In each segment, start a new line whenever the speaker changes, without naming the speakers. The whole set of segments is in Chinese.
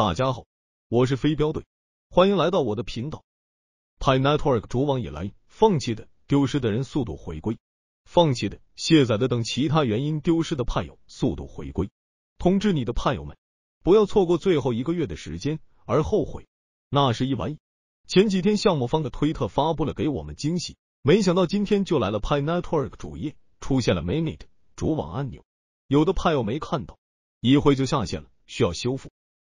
大家好，我是飞镖队，欢迎来到我的频道。Pi Network 主网以来，放弃的、丢失的人，速度回归；放弃的、卸载的等其他原因丢失的派友，速度回归。通知你的派友们，不要错过最后一个月的时间而后悔，那是一万。前几天项目方的推特发布了给我们惊喜，没想到今天就来了。Pi Network 主页出现了 m i n t e 主网按钮，有的派友没看到，一会就下线了，需要修复。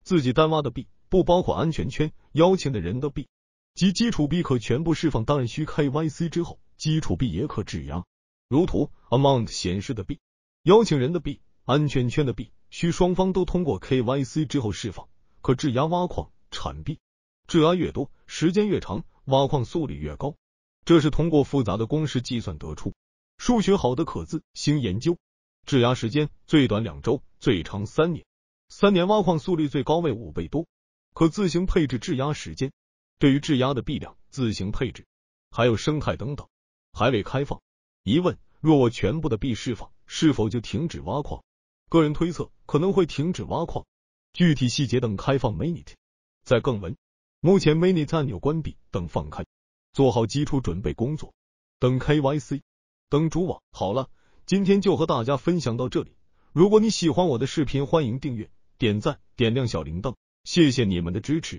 自己单挖的币不包括安全圈邀请的人的币即基础币可全部释放，当然需 KYC 之后，基础币也可质押。如图，amount 显示的币、邀请人的币、安全圈的币需双方都通过 KYC 之后释放，可质押挖矿产币。质押越多，时间越长，挖矿速率越高。这是通过复杂的公式计算得出，数学好的可自行研究。质押时间最短两周，最长三年。三年挖矿速率最高为五倍多，可自行配置质押时间。对于质押的币量，自行配置，还有生态等等，还未开放。疑问：若我全部的币释放，是否就停止挖矿？个人推测可能会停止挖矿，具体细节等开放。m i n e 在更文，目前 m i n e 按钮关闭，等放开，做好基础准备工作，等 KYC，等主网。好了，今天就和大家分享到这里。如果你喜欢我的视频，欢迎订阅。点赞，点亮小铃铛，谢谢你们的支持。